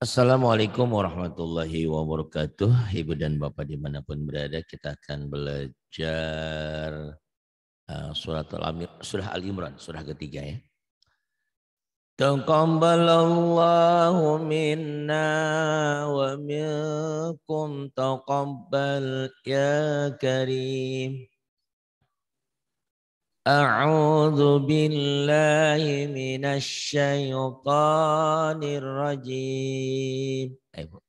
Assalamualaikum warahmatullahi wabarakatuh. Ibu dan Bapak dimanapun berada, kita akan belajar uh, surat al surah Al-Imran, surah ketiga ya. Taqabbalallahu minna wa minkum taqabbal ya karim. أعوذ بالله من الشيطان الرجيم أيوة.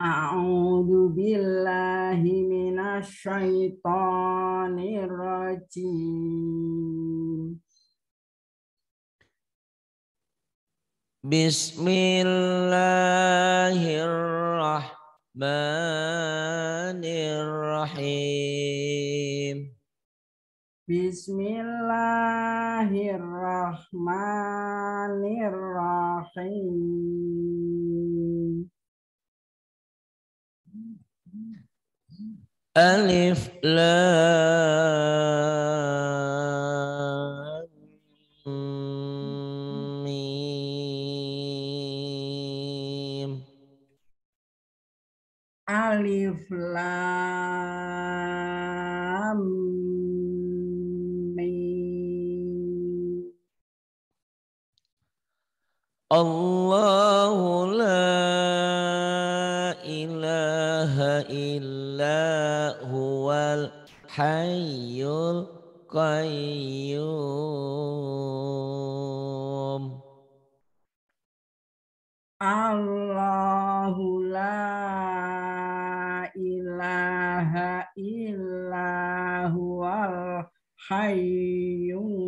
أعوذ بالله من الشيطان الرجيم بسم الله الرحمن الرحيم Bismillahirrahmanirrahim. Alif Lam Mim. Alif Lam Allahu la ilaha illa huwal hayyul qayyum Allahu la ilaha illa huwal hayyul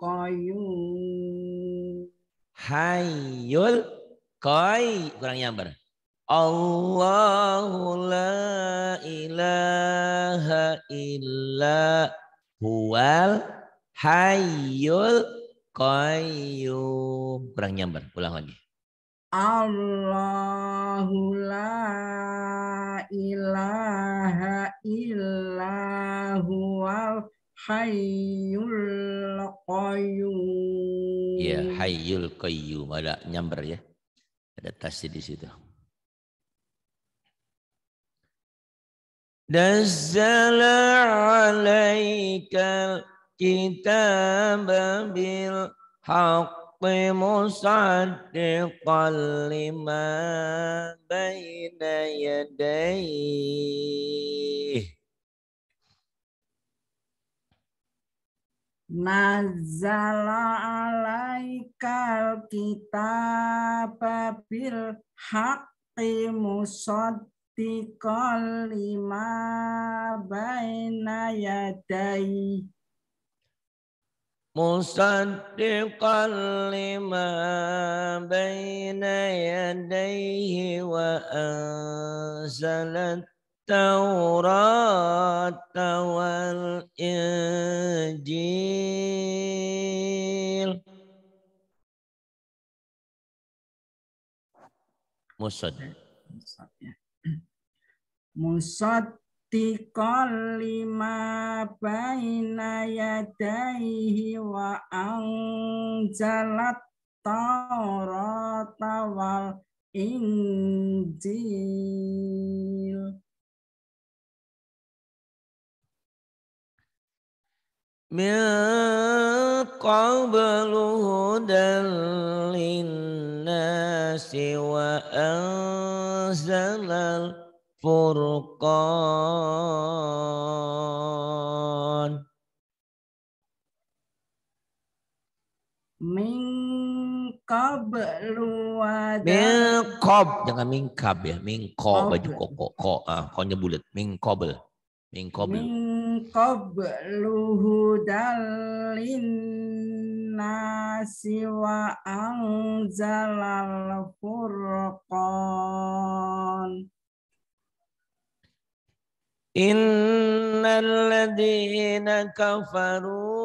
qayyum hayyul koi kurang nyamber Allahu la ilaha illa huwal hayyul qayyum kurang nyamber ulang lagi Allahu la ilaha illa huwal Hayyul iya, Qayyum. ya Hayyul Qayyum. Ada nyamber ya. Ada tasdi di situ. Nazzala alaikal kitaba bil haqqi musaddiqan lima baina yadayhi. nazala alaikal kita babil hakti musod tikol lima bainayadai musaddiqan lima baina wa anzalat التوراة Injil Musad Musad musaddiqan lima baina yadaihi wa anzalat Taurat wal injil من قبل هدى للناس وأنزل الفرقان من قبل jangan mingkab ya mingkob baju koko ko ah konya bulat mingkobel mingkobel qabluhu dalinnasi wa anzalal furqan Innal ladhina kafaru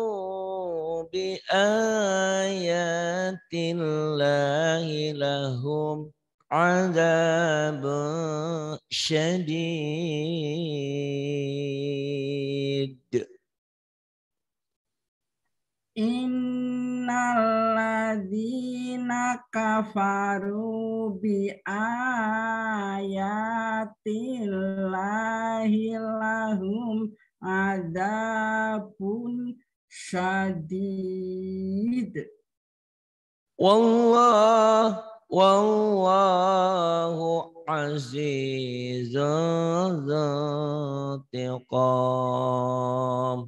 bi ayatillahi lahum azab syadid Innaladzina kafaru bi ayatillahi lahum adabun syadid Wallah Wallahu azizun zatiqam.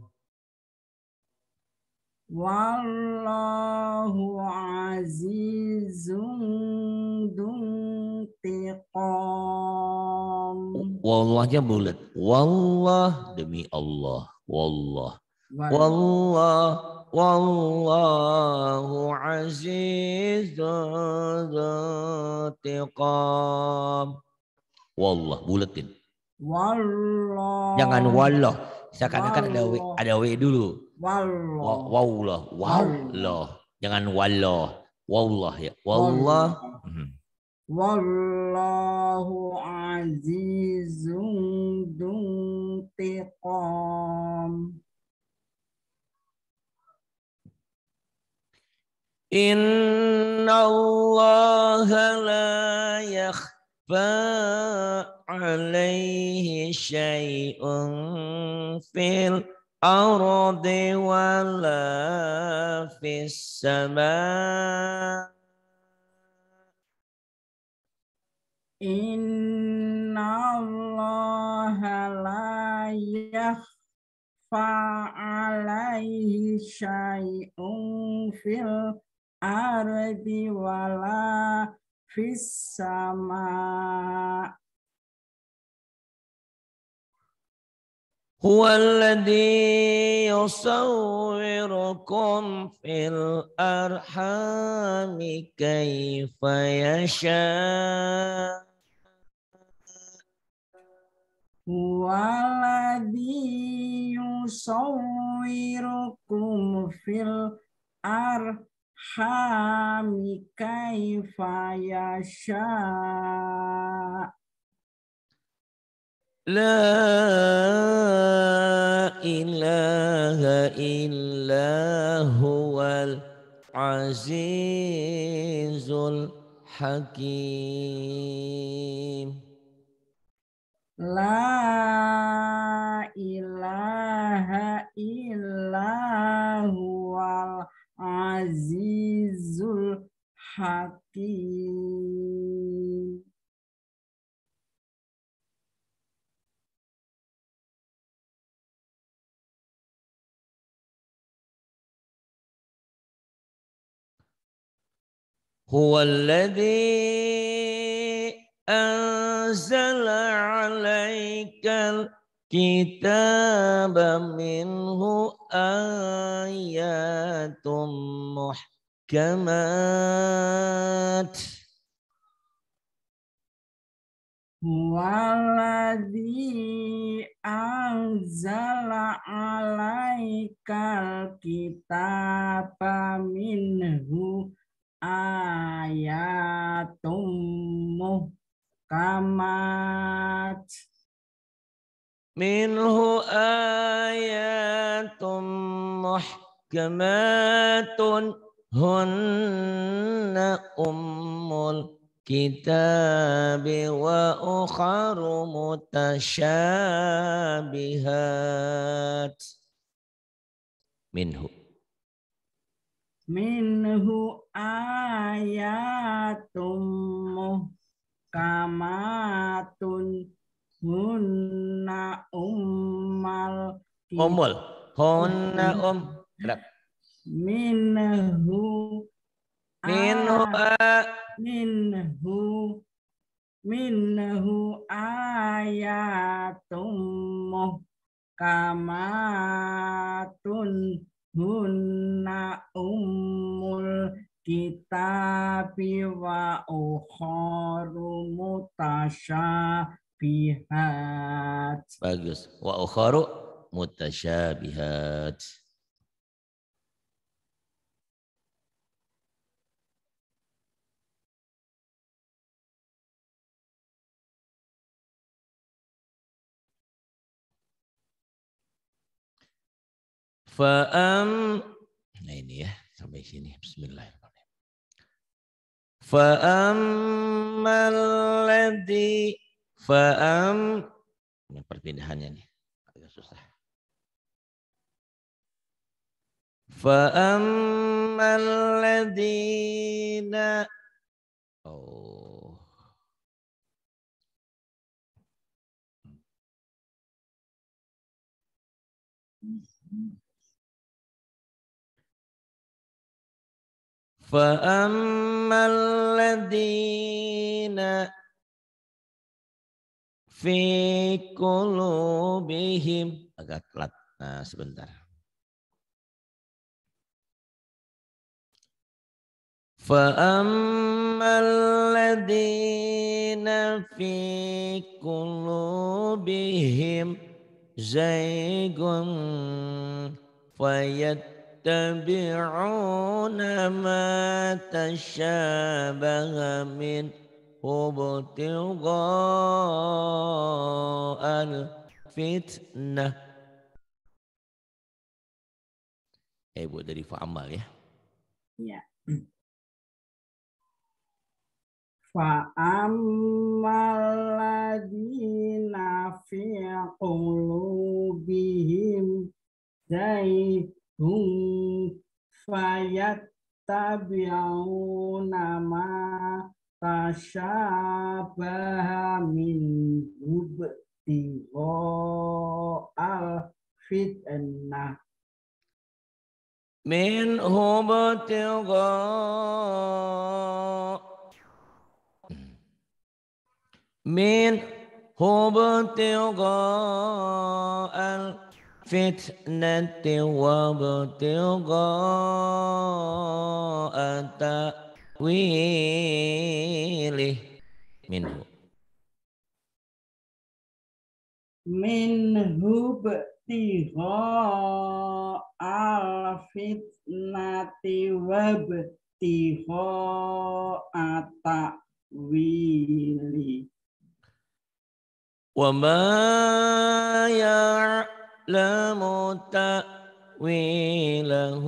Wallahu azizun duntiqam. Wallahnya bulat. Wallah demi Allah. Wallah. Wallah, wallahu azizun tiqam. Wallah, buletin. Wallah. Jangan wallah. Seakan-akan ada w, ada w dulu. Wallah. Wa, wallah. Jangan wallah. Wallah ya. Wallah. wallah. Mhm. Wallahu azizun duntiqam. إن الله لا يخفى عليه شيء في الأرض ولا في السماء إن الله لا يخفى عليه شيء في الأرض A re di wala fisama, wala di fil arhami ha mi kai fayasha, wala fil ar. حامي كيف يشاء لا إله إلا هو العزيز الحكيم لا إله إلا العزيز الحكيم هو الذي أنزل عليك kita minhu ayatum mu kemat. Waladi azza la alai ayatum mu kemat minhu ayatum muhkamatun hunna ummul kitabi wa ukharu mutasyabihat minhu minhu ayatum muhkamatun hunna ummal umul hunna um gerak minhu minhu minhu minhu ayatum muhkamatun hunna umul kitabi wa ukharu mutasya mutasyabihat. Bagus. Wa ukharu mutasyabihat. Fa'am Nah ini ya, sampai sini. Bismillahirrahmanirrahim. Fa'am ladzi Fa'am ini perpindahannya nih agak susah. Fa'ammal ladina Oh. فأما fi qulubihim agak telat nah, sebentar fa ammal ladina fi qulubihim zaygun fayattabi'una ma tashabaha min وابتغاء الفتنة Eh buat dari fa'amal ya. Ya. Fa'amal ladina ya qulubihim zaitun na ma تشابه منه ابتغاء الفتنة منه ابتغاء منه ابتغاء الفتنة وابتغاء تأويله Willy minhu minhu btiho al fitnati wabtiho atakwili wa ma ya'lamu ta'wili تأويله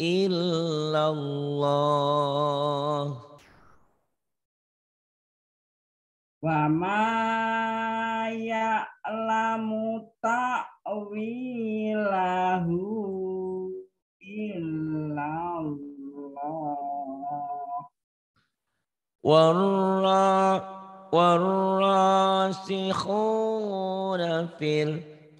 إلا الله وما يعلم تأويله إلا الله والراسخون في الأرض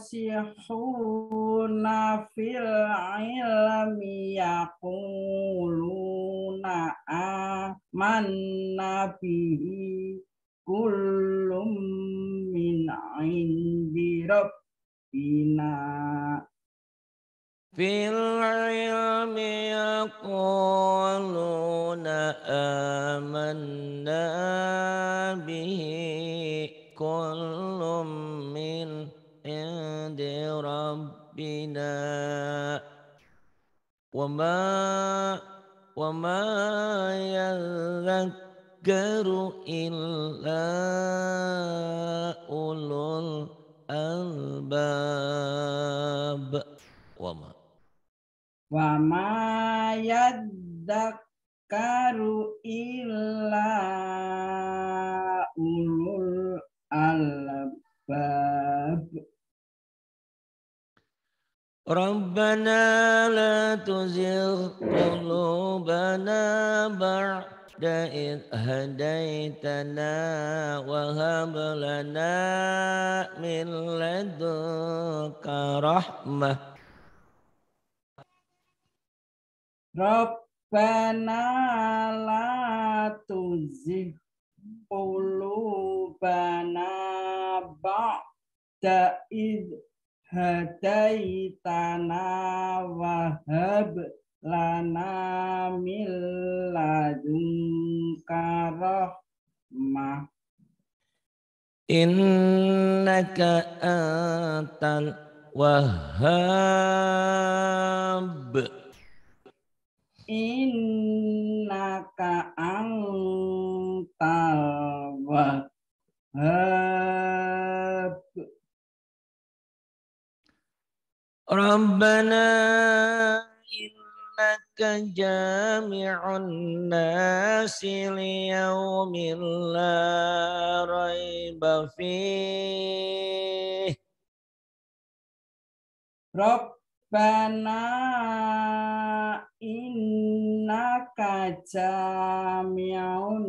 yasihuna fil ilmi yaquluna aman nabihi kullum min indi rabbina fil ilmi yaquluna aman nabihi kullum min indi عند ربنا وما وما يذكر إلا أولو الألباب وما وما يذكر إلا أولو الألباب Rabbana la tuzil kullu bana bar daid hadaitana wahab la min ladu karahm Rabbana la tuzil kullu bana bar hadaitana wahab lana min ladunka rahmah innaka antal wahab innaka antal wahab Rabbana innaka jami'un nasi liyawmin la raiba fih. Rabbana innaka jami'un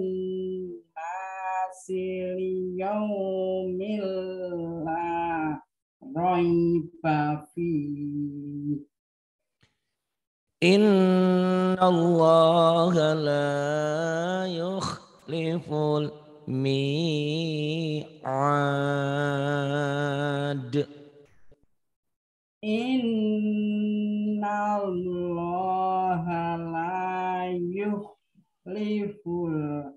nasi liyawmin ibafi Inna Allah la yukhliful mi'ad Inna Allah la yukhliful mi'ad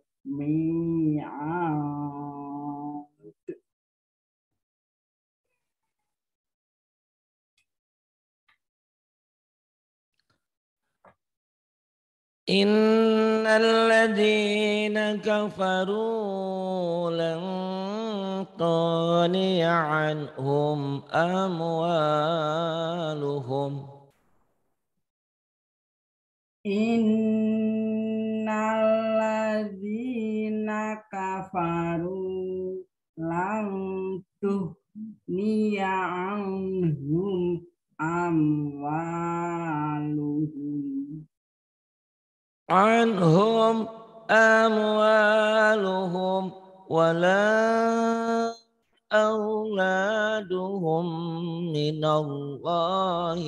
إن الذين كفروا لن تغني عنهم أموالهم إن الذين كفروا لن تغني عنهم أموالهم anhum amwaluhum wala أولادهم من الله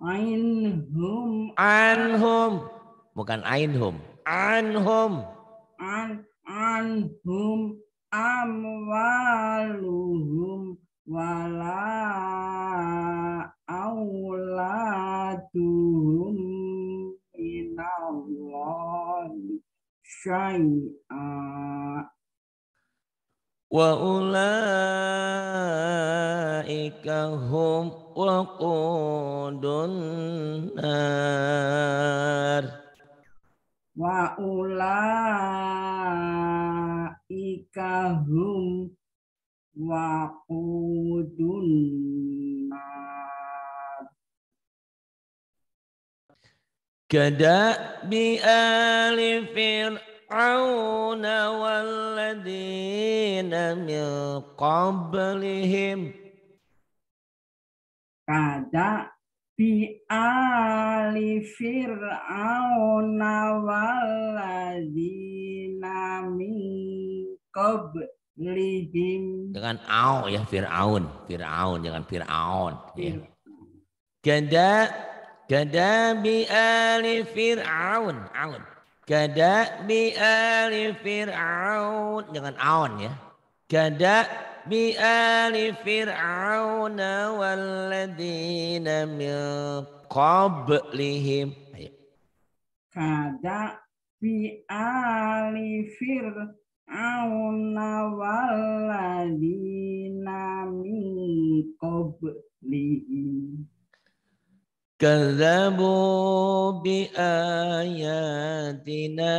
Anhum, anhum, bukan ainhum anhum an anhum amwaluhum wala awladuhum inallahi syai'a wa ulaika hum waqudun nar wa ulaika hum waqudun كداب آل فرعون والذين من قبلهم كداب آل فرعون والذين من قبلهم dengan au ya Fir'aun Fir'aun jangan Fir'aun ya. Kada Kada Kadabi ali fir'aun. Aun. Kadabi ali fir'aun. Jangan aun ya. Kada Kadabi ali fir'aun walladzina min qablihim. Ayo. Kadabi ali fir'aun fir'auna min qablihim كذبوا بآياتنا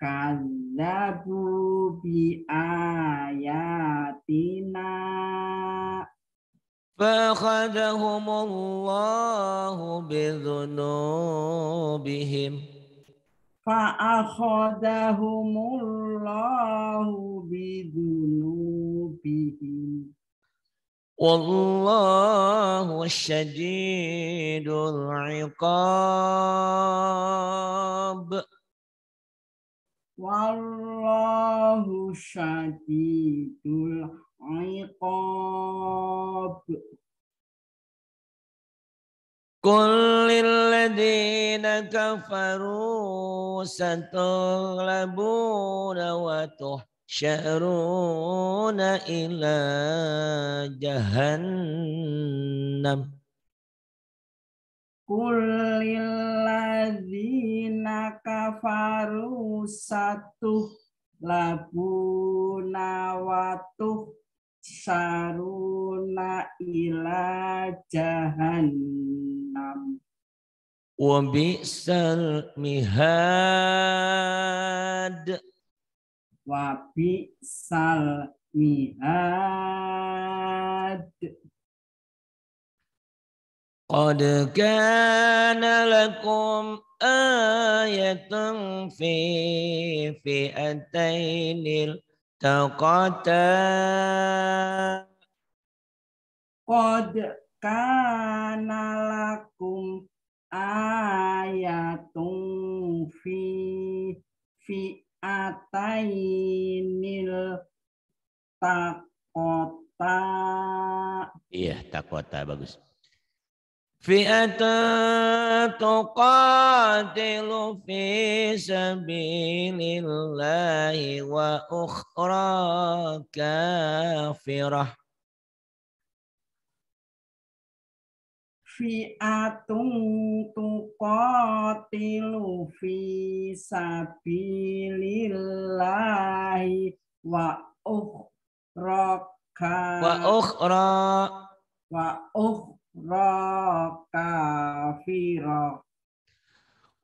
كذبوا بآياتنا فأخذهم الله بذنوبهم فأخذهم الله بذنوبهم Wallahu syadidul iqab. Wallahu syadidul iqab. قل للذين كفروا ستغلبون وتحشرون syaruna ila jahannam Kulilladzina kafaru satu labuna watu saruna ila jahannam wa bi'sal mihad wabi sal mihad. Qad kana lakum ayatun fi antainil taqata. Qad kana lakum ayatun fi fi atainil takota. Iya, takota bagus. Fi'atan tuqatilu fi sabilillahi wa ukhra kafirah. fi'atun tuqatilu fi sabilillahi wa ukhra wa ukhra wa ukhra kafirah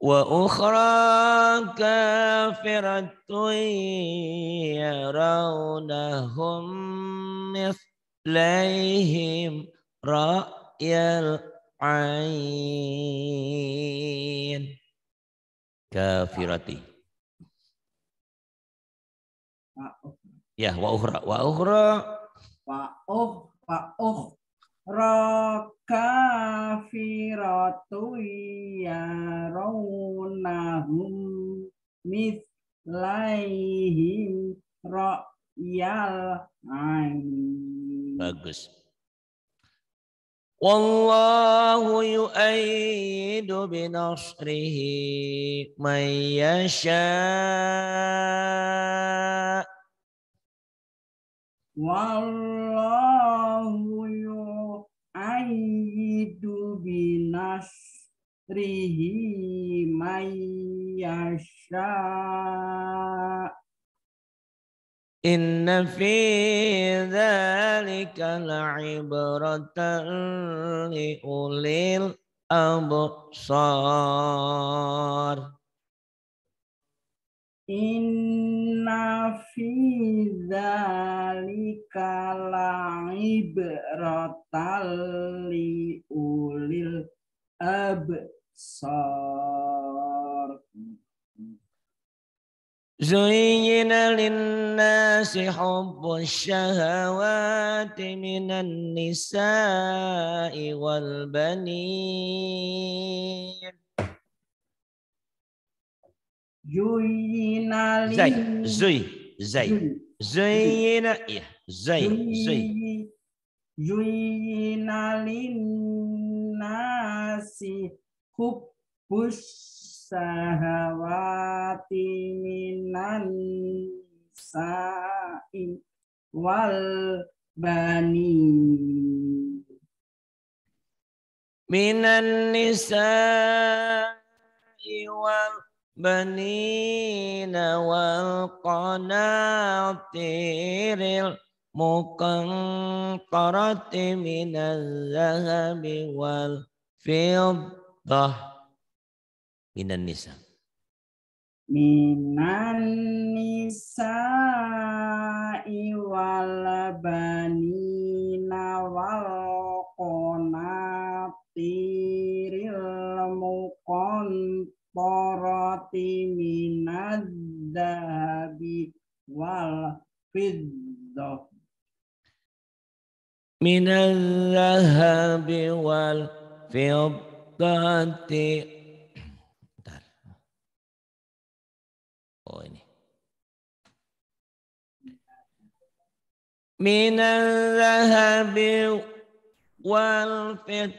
وأخرى كافرة يرونهم مثليهم ain kafirati. Ya, wa ukhra, wa ukhra. Wa ukh, wa Ra kafiratu ya raunahum mislaihim ro'yal ain. Bagus. Wallahu yu'ayyidu binasrihi man yasha. Wallahu yu'ayyidu binasrihi man yasha. Inna fi dhalika la'ibratan li ulil absar. Inna fi dhalika la'ibratan li ulil absar. زين للناس حب الشهوات من النساء والبنين زين زي زي زي زين زي زي زين للناس حب الشهوات syahawati minan sa'i wal bani minan nisa'i wal banina wal qanatiril muqantarati minal zahabi wal fiddah Minan nisa. Minan nisa iwal banina wal qonatiril muqantarati minad dhahabi wal fiddah. Minal dhahabi wal fiddah الشيطان يعني. من الذهب والفضة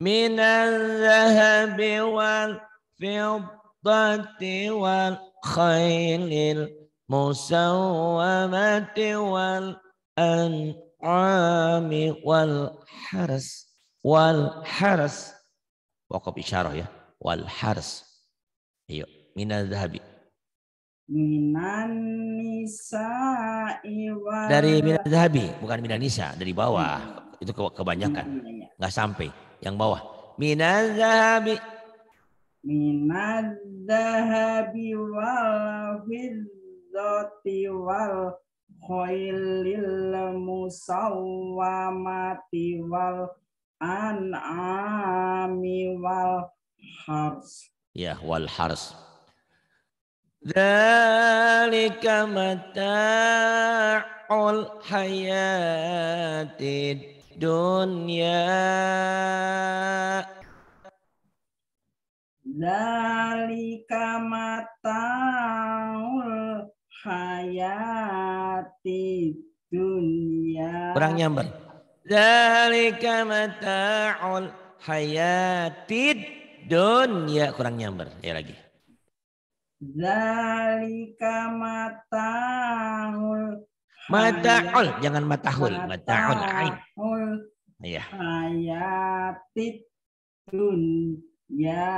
من الذهب والفضة والخيل المسومة والأنعام والحرس والحرس وقف إشارة يا والحرس أيوه minal minan nisa dari minan bukan minan nisa dari bawah hmm. itu kebanyakan hmm, iya. nggak sampai yang bawah minan dhahabi minan dhahabi wal fiddati wal khailil musawwamati wal an'ami wal hars ya wal hars Dzalika mata'ul hayatid dunya Zalika mata'ul hayati dunya Kurang nyamber Zalika mata'ul hayati dunya Kurang nyamber, ya lagi Zalika matahul. Matahul, jangan matahul. Matahul ain. Iya. Hayatit dunya.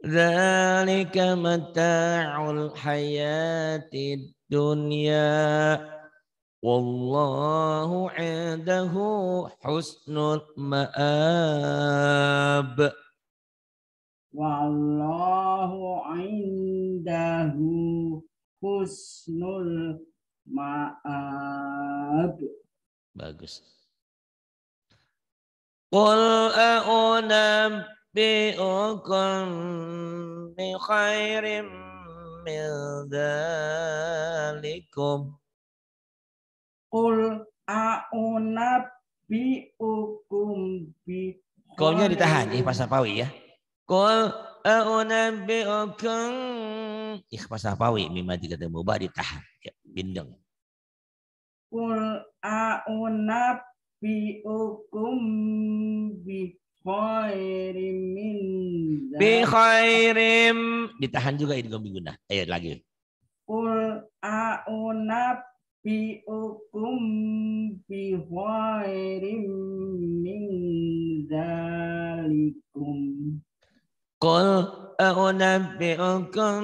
Zalika mata'ul hayatid dunya. Wallahu indahu husnul ma'ab wallahu indahu husnul ma'ab. Bagus. Qul a'unabbi'ukum bi khairim min dhalikum. Qul a'unabbi'ukum bi Kolnya ditahan, eh, ih pasar Pawi ya. Qul a'unabbi'ukum ikhfa safawi mimma dikatakan mubah ditahan ya, bindeng. Qul a'unabbi'ukum bi khairim min bi khairim ditahan juga ini gombi guna. Ayo lagi. Qul a'unab bi'ukum bi khairim min dalikum قل أنبئكم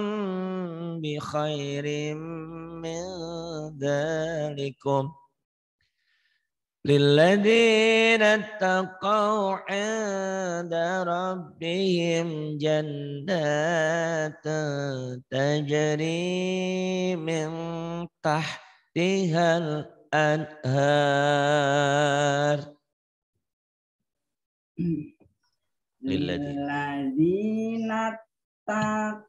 بخير من ذلكم للذين اتقوا عند ربهم جنات تجري من تحتها الأنهار hmm. lilladzina taqaw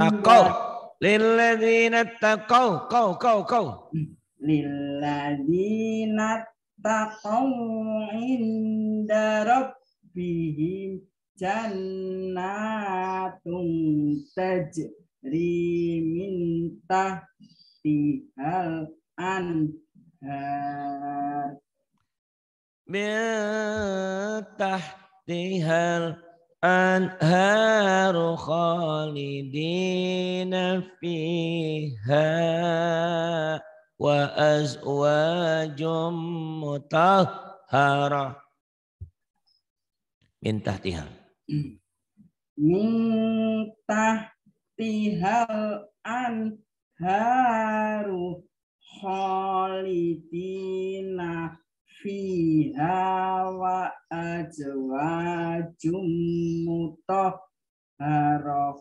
taqaw lilladzina taqaw kau kau kau lilladzina taqaw inda rabbihim jannatun tajri min tahtihal anhar min tahtihal tahtihal anharu khalidina fiha wa azwajum mutahharah min tahtihal min tahtihal anharu khalidina fiha wa azwajum mutahharah.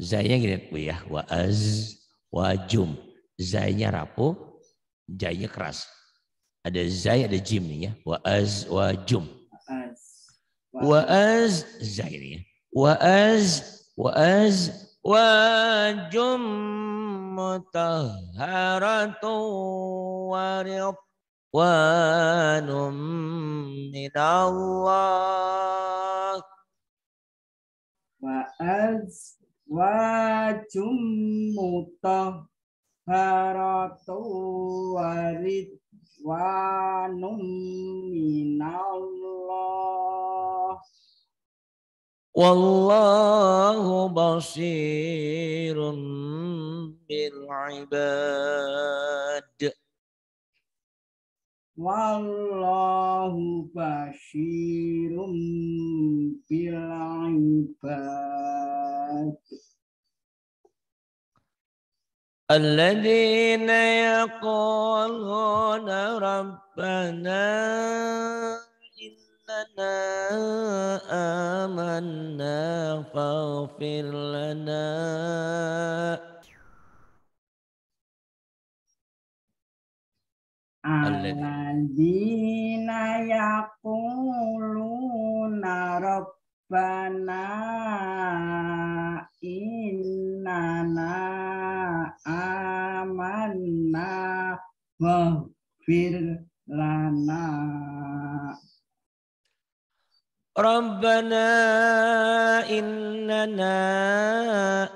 Zainya gini Bu ya, wa az wajum. Zainya rapuh, zainya keras. Ada zai, ada jim nih ya. ya. Wa az wajum. Wa az zai nih ya. Wa az wa az jum mutahharatu wa ikhwanum minallah wa az wa jum mutah haratu warid wa num wallahu basirun bil ibad والله بشير بالعباد الذين يقولون ربنا إننا آمنا فاغفر لنا Alladina yakuluna rabbana innana amanna wa firlana Rabbana innana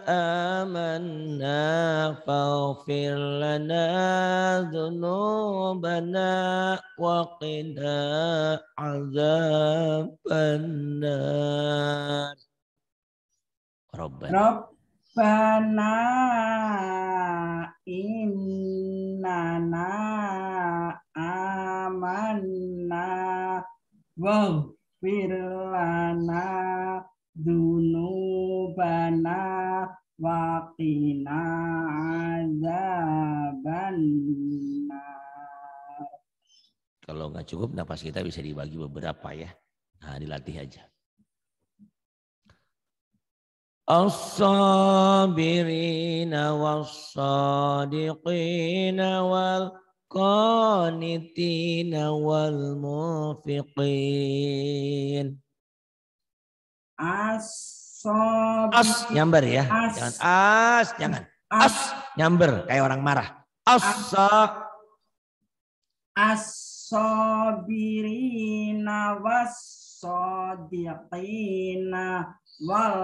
amana faghfir lana dhunubana wa qina adzabanna Rabbana innana amanna wa firlana dunubana waqina azabannar. Kalau nggak cukup, napas kita bisa dibagi beberapa ya. Nah, dilatih aja. as-sabirina wal والصادقين وال القانتين والموفقين as as nyamber ya as. jangan as jangan as, as nyamber kayak orang marah as as sabirina was Sodiqina, wal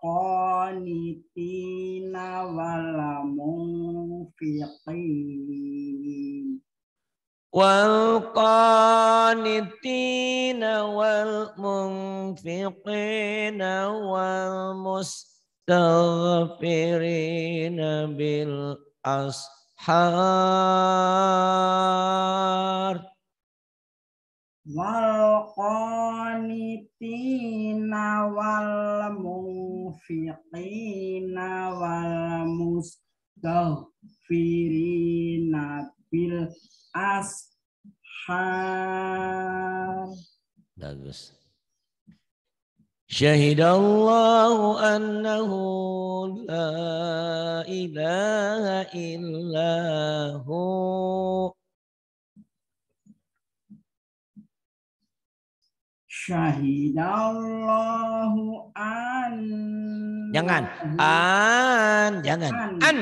konitina, wal mufiqin, wal konitina, bil ashar wal qanitina wal mufiqina wal mustaghfirina bil ashar bagus Syahidallahu الله la لا إله Syahidallahu an. Jangan. An. Jangan. An. an.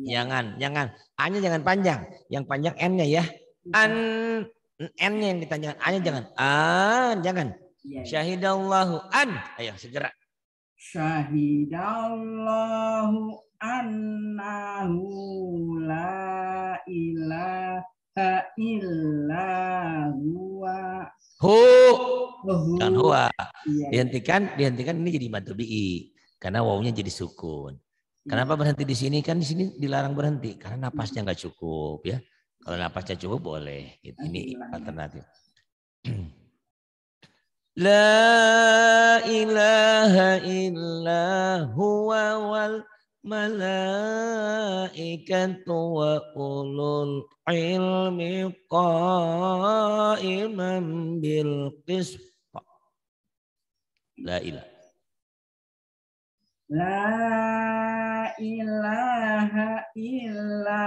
Jangan. Jangan. A-nya jangan panjang. Yang panjang N-nya ya. An. N-nya yang ditanyakan. A-nya jangan. An. Jangan. Iya, iya. Syahidallahu an. Ayo segera. Syahidallahu annahu la ilaha illa huwa Hu. dan huwa. Dihentikan, dihentikan ini jadi bi, Karena wawunya jadi sukun. Kenapa iya. berhenti di sini? Kan di sini dilarang berhenti karena hmm. napasnya nggak cukup ya. Kalau napasnya cukup boleh. Gitu, ini iya, iya. alternatif. La ilaha illa huwa wal malaikatu wa ulul ilmi qa'iman bil qism. La ilaha. La ilaha illa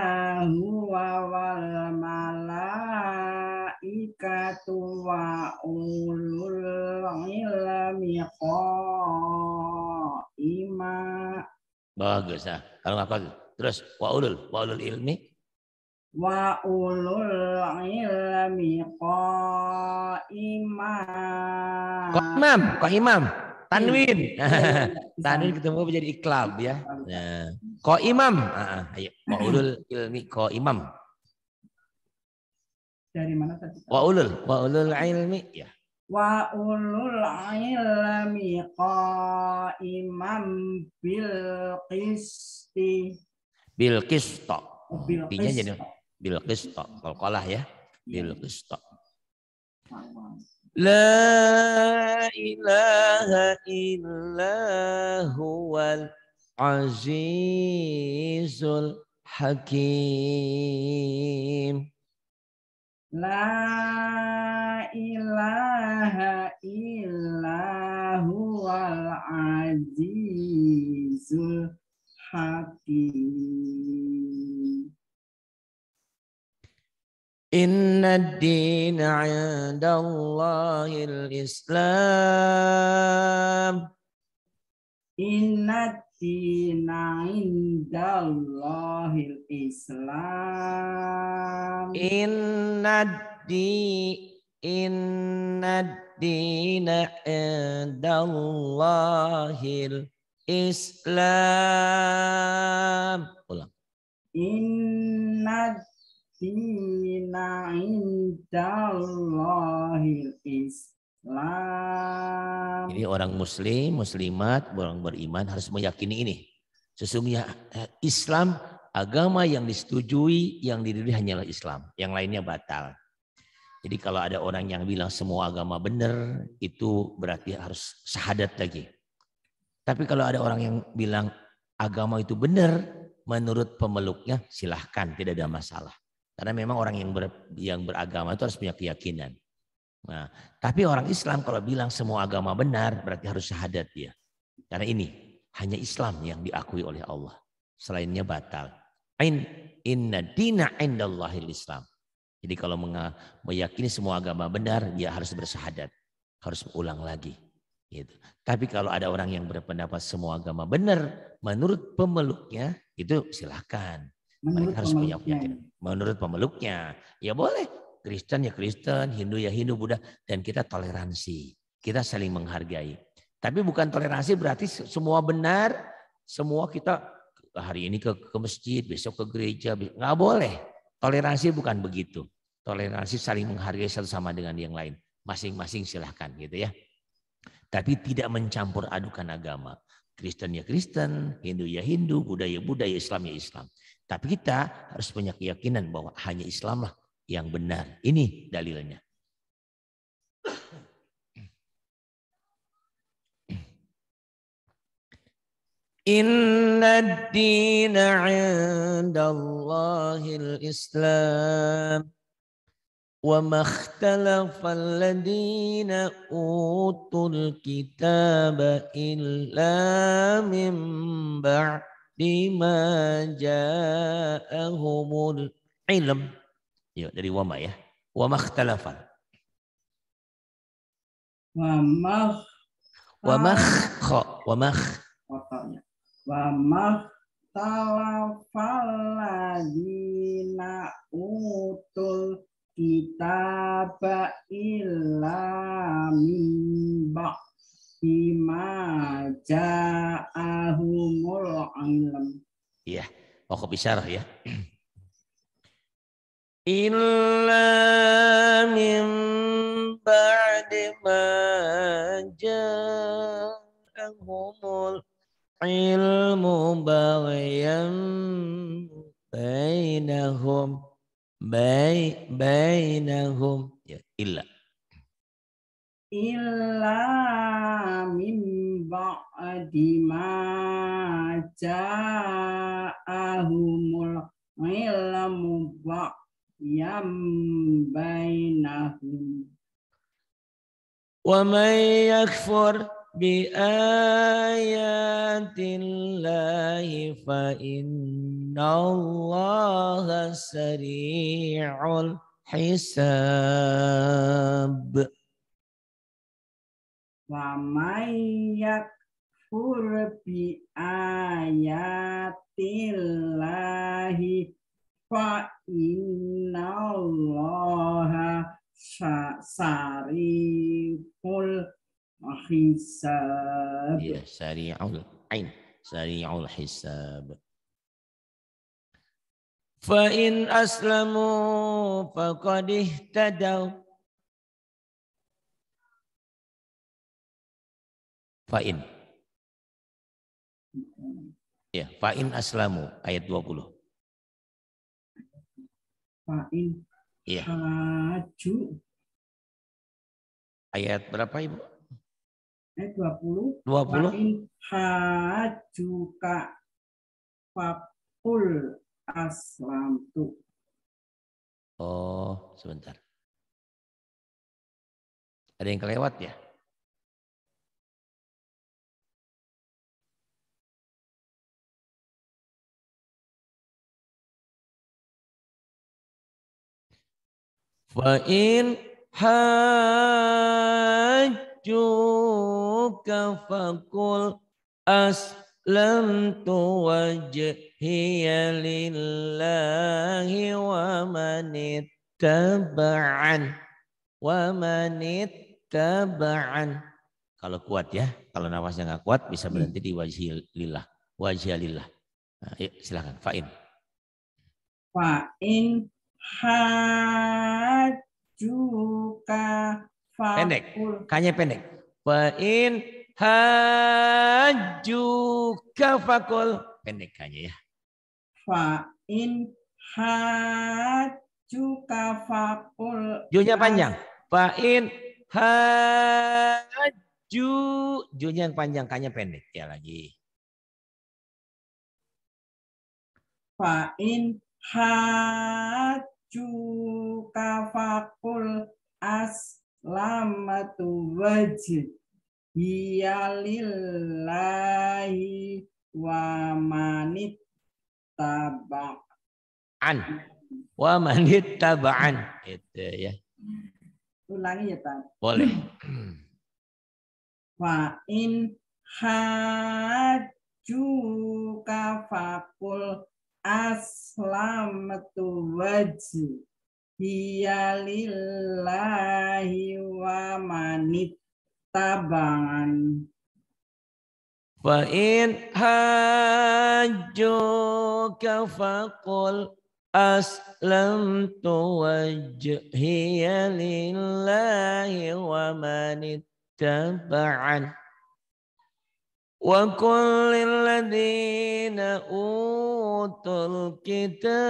huwa wal malaikatu wa ulul ilmi qa'iman Bagus. Nah, kalau nggak bagus. Terus wa ulul ilmi. ulul ilmi ko imam. Ko imam, ko imam. Tanwin. Iya, iya, iya. Tanwin ketemu menjadi iklab ya. Ko ya. imam. Ah, ah. wa ulul ilmi ko imam. Dari mana tadi? wa ulul ilmi ya wa ulul ilmi imam bil qisti bil qisto artinya jadi bil qisto qalqalah ya bil iya. qisto iya. La ilaha illa huwal azizul hakim. La ilaha illahu al-azizul hakim. Inna ad-dina 'inda Allahil Islam. Inna dina indallahil Islam. Inna di inna dina indallahil Islam. Ulang. Inna dina indallahil Islam lam. Ini orang muslim, muslimat, orang beriman harus meyakini ini. Sesungguhnya eh, Islam agama yang disetujui, yang didiri hanyalah Islam. Yang lainnya batal. Jadi kalau ada orang yang bilang semua agama benar, itu berarti harus syahadat lagi. Tapi kalau ada orang yang bilang agama itu benar, menurut pemeluknya silahkan, tidak ada masalah. Karena memang orang yang ber, yang beragama itu harus punya keyakinan. Nah, tapi orang Islam kalau bilang semua agama benar berarti harus syahadat dia. Karena ini hanya Islam yang diakui oleh Allah. Selainnya batal. Ain inna dina indallahil Islam. Jadi kalau meyakini semua agama benar, dia harus bersyahadat, harus ulang lagi. Gitu. Tapi kalau ada orang yang berpendapat semua agama benar, menurut pemeluknya itu silahkan. Menurut Mereka harus punya Menurut pemeluknya, ya boleh Kristen ya Kristen, Hindu ya Hindu, Buddha, dan kita toleransi. Kita saling menghargai. Tapi bukan toleransi berarti semua benar, semua kita hari ini ke, ke masjid, besok ke gereja, nggak boleh. Toleransi bukan begitu. Toleransi saling menghargai satu sama dengan yang lain. Masing-masing silahkan gitu ya. Tapi tidak mencampur adukan agama. Kristen ya Kristen, Hindu ya Hindu, Buddha ya Buddha, ya Islam ya Islam. Tapi kita harus punya keyakinan bahwa hanya Islamlah yang benar. Ini dalilnya. Inna ad-dina 'inda Allahil Islam wa makhtalafa ladina utul kitaba illa min ba'di ma ja'ahumul ilm Yuk, iya, dari wama ya. Wama khtalafan. Wama wama kho wama Wama talafal utul kita illa min bima ja'ahumul ilm. Iya, pokok bisyarah ya. إلا من بعد ما جاءهم العلم بغيا بينهم بي بينهم ya, إلا إلا من بعد ما جاءهم العلم بغيا بينهم ومن يكفر بآيات الله فإن الله سريع الحساب ومن يكفر بآيات الله fa'innallaha sariul hisab. Ya, sari'ul ain. Sari'ul hisab. Fa'in aslamu faqad ihtadaw. Fa'in. Ya, fa'in aslamu. Ayat 20. Fa'in iya. aju. Ayat berapa Ibu? Ayat 20. 20. Fa'in ka fakul aslamtu. Oh, sebentar. Ada yang kelewat ya? Wa in hajjuka fakul aslamtu wajhiya lillahi wa manittaba'an wa manittaba'an kalau kuat ya kalau nafasnya nggak kuat bisa berhenti di wajhilillah wajhilillah nah, yuk silakan fa'in fa'in hajuka fakul. Pendek. Kanya pendek. Fa'in hajuka fakul. Pendek kanya ya. Fa'in hajuka fakul. Junya panjang. Fa'in haju. Junya yang panjang, kanya pendek. Ya lagi. Fa'in haju kafakul aslamatu wajib hiyalillahi wa manit taba'an wa manit taba'an itu ya ulangi ya Pak boleh wa in haju kafakul as aslamtu wajhi hiya lillahi wa manit tabangan wa in hajjuka faqul aslamtu wajhiya lillahi wa manit tabangan. Wag ulilalin na utol kita,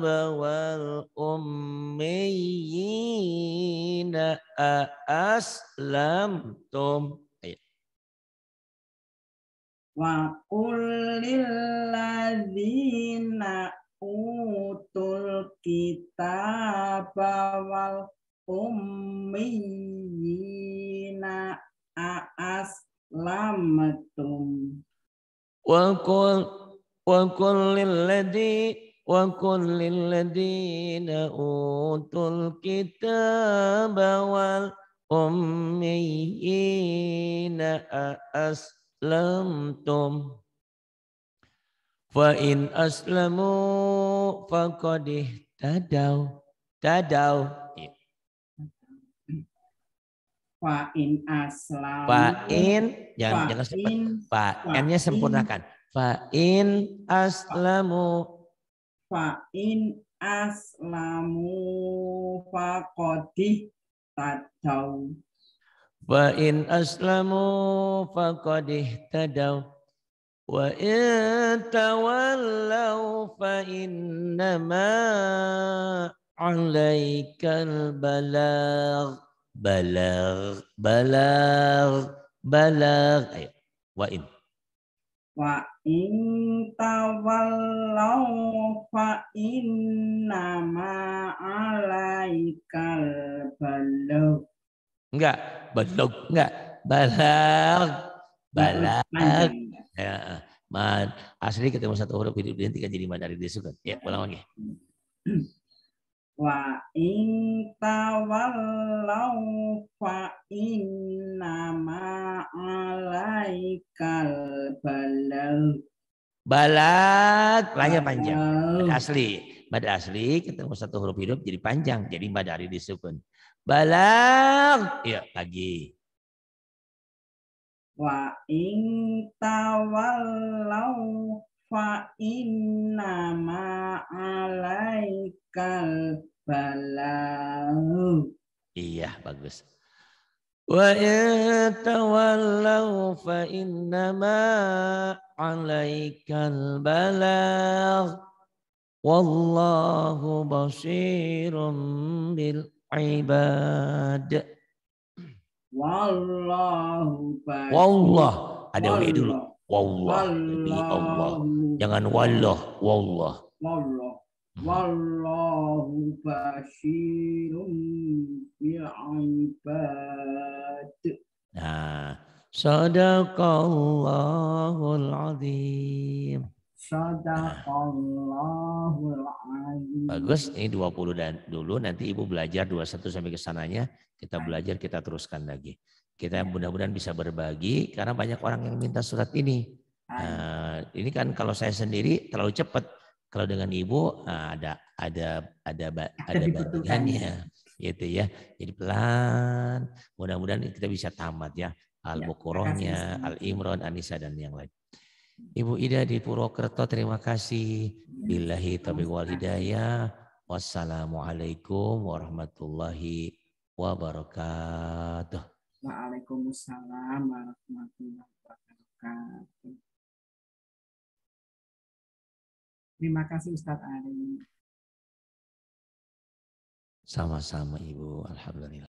bawal ummiyina aas lam to. Wag ulilalin na utol kita, bawal umiina aas lamatum wa qul wa qul lil wa qul lil ladzina utul kitaba wal ummiyina aslamtum fa in aslamu faqad tadaw tadaw iya. Fa'in aslam. Fa'in, jangan fa jangan sempat. Fa'innya fa sempurnakan. Fa'in aslamu. Fa'in aslamu faqadih tadau. Fa'in aslamu faqadih tadau. Wa in tawallaw fa innama alaikal balagh balag balag balag ayo wa in wa in tawallau fa inna ma alaikal balag enggak balag enggak balag balag ya man asli ketemu satu huruf hidup dihentikan jadi madari disukan ya pulang lagi hmm wa in tawallaw fa inna ma alaikal balal balak lahnya panjang bad asli pada asli ketemu satu huruf hidup jadi panjang jadi badari disukun balak ya lagi wa in tawallaw fa ma alaikal balahu. Iya, bagus. Wa tawallau fa ma alaikal balagh. Wallahu basirun bil ibad. Wallahu basirun. Wallah. Ada wa dulu. Wallah. Demi Allah. Jangan wallah. Wallah. Wallah. Hmm. Wallahu basyirun bi'ibad. Nah, sadaqallahul azim. Nah, Bagus, ini 20 dan dulu nanti Ibu belajar 21 sampai ke sananya, kita belajar kita teruskan lagi. Kita iya. mudah-mudahan bisa berbagi karena banyak orang yang minta surat ini. Uh, ini kan kalau saya sendiri terlalu cepat. Kalau dengan ibu uh, ada ada ada ada bagiannya gitu ya. Jadi pelan, mudah-mudahan kita bisa tamat ya. Iya, Al-Bukorohnya, Al-Imron, anisa dan yang lain. Ibu Ida di Purwokerto terima kasih. Iya. Billahi taufiq wal hidayah. Wassalamualaikum warahmatullahi wabarakatuh. Waalaikumsalam warahmatullahi wabarakatuh. Terima kasih Ustaz Ari. Sama-sama Ibu, Alhamdulillah.